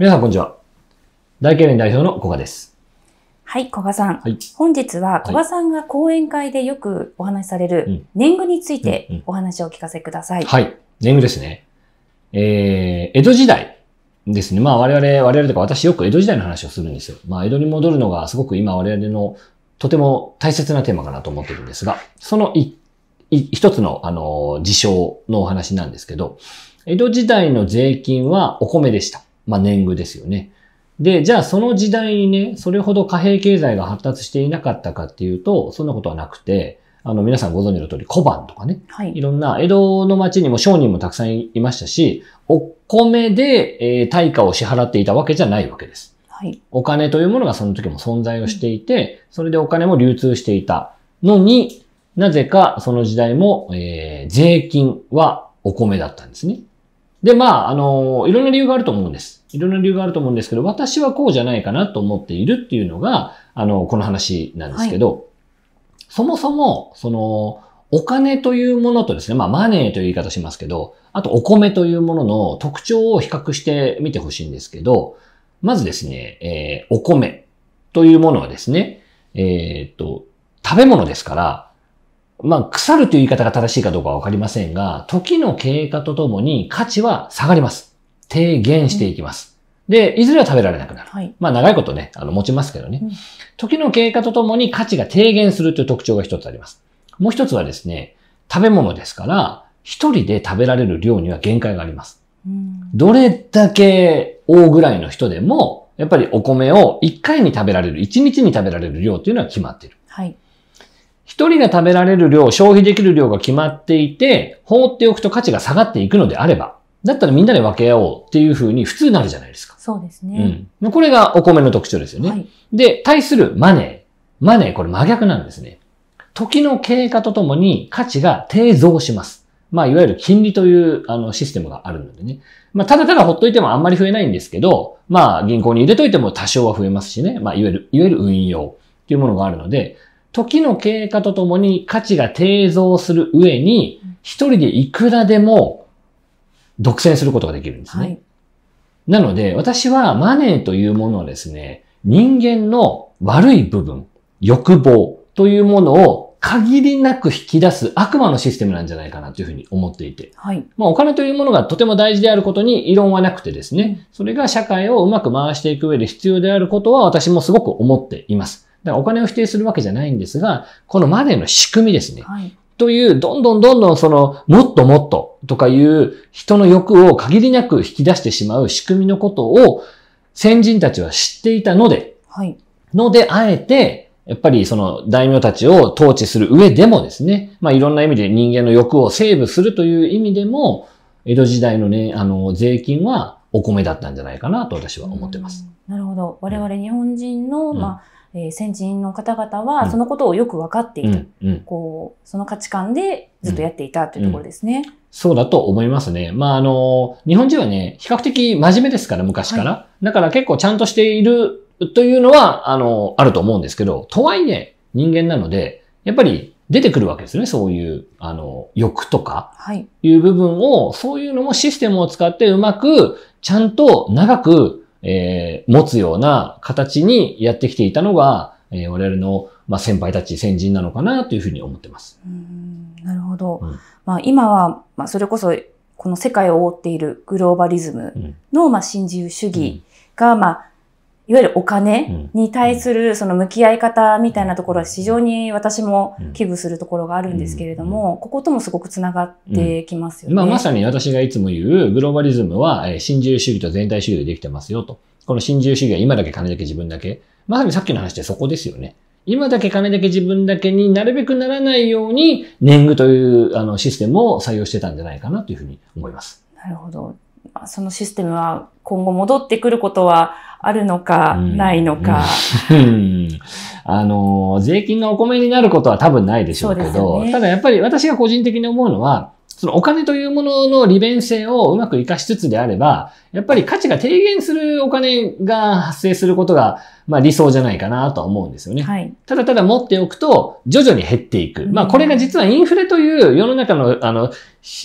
皆さん、こんにちは。大経連代表の古賀です。はい、古賀さん。はい、本日は古賀さんが講演会でよくお話しされる年貢についてお話をお聞かせください。はい、年貢ですね。えー、江戸時代ですね。まあ我々、我々とか私よく江戸時代の話をするんですよ。まあ江戸に戻るのがすごく今我々のとても大切なテーマかなと思ってるんですが、その一つの、あの、事象のお話なんですけど、江戸時代の税金はお米でした。まあ、年貢ですよね。で、じゃあその時代にね、それほど貨幣経済が発達していなかったかっていうと、そんなことはなくて、あの、皆さんご存知の通り、小判とかね、はい、いろんな江戸の町にも商人もたくさんいましたし、お米で、えー、対価を支払っていたわけじゃないわけです。はい、お金というものがその時も存在をしていて、それでお金も流通していたのに、なぜかその時代も、えー、税金はお米だったんですね。で、まあ、あの、いろんな理由があると思うんです。いろんな理由があると思うんですけど、私はこうじゃないかなと思っているっていうのが、あの、この話なんですけど、はい、そもそも、その、お金というものとですね、まあ、マネーという言い方しますけど、あとお米というものの特徴を比較してみてほしいんですけど、まずですね、えー、お米というものはですね、えー、っと、食べ物ですから、まあ、腐るという言い方が正しいかどうかわかりませんが、時の経過とともに価値は下がります。低減していきます。うん、で、いずれは食べられなくなる。はい、まあ、長いことね、あの、持ちますけどね。うん、時の経過とともに価値が低減するという特徴が一つあります。もう一つはですね、食べ物ですから、一人で食べられる量には限界があります。うん、どれだけ大ぐらいの人でも、やっぱりお米を1回に食べられる、1日に食べられる量というのは決まっている。はい。一人が食べられる量、消費できる量が決まっていて、放っておくと価値が下がっていくのであれば、だったらみんなで分け合おうっていうふうに普通なるじゃないですか。そうですね。うん。これがお米の特徴ですよね。はい、で、対するマネー。マネー、これ真逆なんですね。時の経過とともに価値が低増します。まあ、いわゆる金利というあのシステムがあるのでね。まあ、ただただほっといてもあんまり増えないんですけど、まあ、銀行に入れといても多少は増えますしね。まあ、いわゆる、いわゆる運用っていうものがあるので、時の経過とともに価値が低増する上に、一人でいくらでも独占することができるんですね。はい、なので、私はマネーというものをですね、人間の悪い部分、欲望というものを限りなく引き出す悪魔のシステムなんじゃないかなというふうに思っていて。はい。まあお金というものがとても大事であることに異論はなくてですね、それが社会をうまく回していく上で必要であることは私もすごく思っています。だからお金を否定するわけじゃないんですが、このマネーの仕組みですね。はい、という、どんどんどんどんその、もっともっととかいう人の欲を限りなく引き出してしまう仕組みのことを先人たちは知っていたので、はい、ので、あえて、やっぱりその大名たちを統治する上でもですね、まあいろんな意味で人間の欲をセーブするという意味でも、江戸時代のね、あの、税金はお米だったんじゃないかなと私は思ってます。なるほど。我々日本人の、まあ、えー、先人の方々はそのことをよく分かっていた、うん、こうその価値観でずっとやっていたというところですね。うんうん、そうだと思いますね。まあ、あの、日本人はね、比較的真面目ですから、昔から。はい、だから結構ちゃんとしているというのは、あの、あると思うんですけど、とはいえ人間なので、やっぱり出てくるわけですね。そういう、あの、欲とか、いう部分を、はい、そういうのもシステムを使ってうまく、ちゃんと長く、えー、持つような形にやってきていたのが、えー、我々の、まあ、先輩たち、先人なのかなというふうに思ってます。うんなるほど。うん、まあ、今は、まあ、それこそ、この世界を覆っているグローバリズムの、まあ、新自由主義が、まあ、いわゆるお金に対するその向き合い方みたいなところは非常に私も危惧するところがあるんですけれども、ここともすごくつながってきますよね。まあ、まさに私がいつも言うグローバリズムは、え新自由主義と全体主義でできてますよと。この新自由主義は今だけ金だけ自分だけ。まさにさっきの話でそこですよね。今だけ金だけ自分だけになるべくならないように、年貢というあのシステムを採用してたんじゃないかなというふうに思います。なるほど。そのシステムは今後戻ってくることはあるのか、ないのか。あの、税金がお米になることは多分ないでしょうけど、ね、ただやっぱり私が個人的に思うのは、そのお金というものの利便性をうまく活かしつつであれば、やっぱり価値が低減するお金が発生することが、まあ理想じゃないかなとは思うんですよね。はい、ただただ持っておくと、徐々に減っていく。まあこれが実はインフレという世の中の、あの、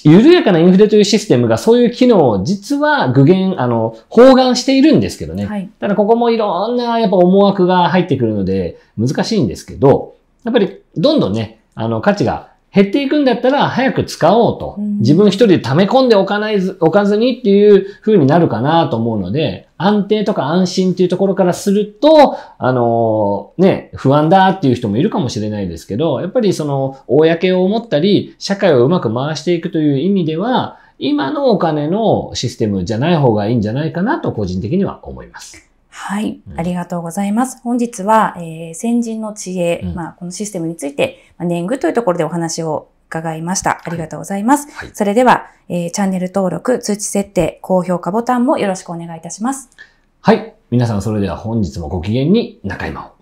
緩やかなインフレというシステムがそういう機能を実は具現、あの、包含しているんですけどね。はい、ただここもいろんなやっぱ思惑が入ってくるので難しいんですけど、やっぱりどんどんね、あの価値が減っていくんだったら早く使おうと。自分一人で溜め込んでおかないず、おかずにっていう風になるかなと思うので、安定とか安心っていうところからすると、あのー、ね、不安だっていう人もいるかもしれないですけど、やっぱりその、公を思ったり、社会をうまく回していくという意味では、今のお金のシステムじゃない方がいいんじゃないかなと個人的には思います。はい、うん、ありがとうございます。本日は、えー、先人の知恵、うん、まあ、このシステムについて、まあ、年貢というところでお話を伺いました。ありがとうございます。はい、それでは、えー、チャンネル登録、通知設定、高評価ボタンもよろしくお願いいたします。はい、皆さんそれでは本日もご機嫌に中山を。